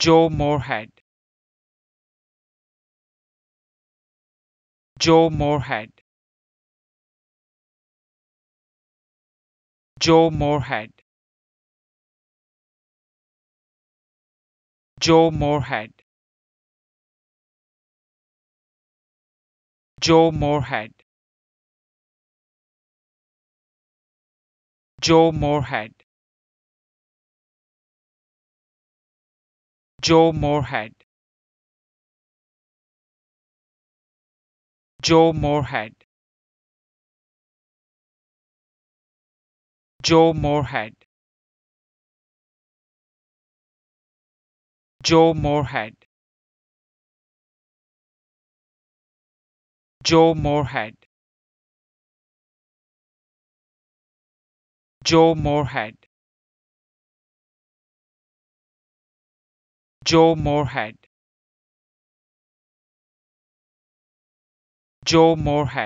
Joe Moorhead Joe Moorhead Joe Moorhead Joe Moorhead Joe Moorhead Joe Moorhead Joe Moorhead Joe Moorhead Joe Moorhead Joe Moorhead Joe Moorhead Joe Moorhead joe moorhead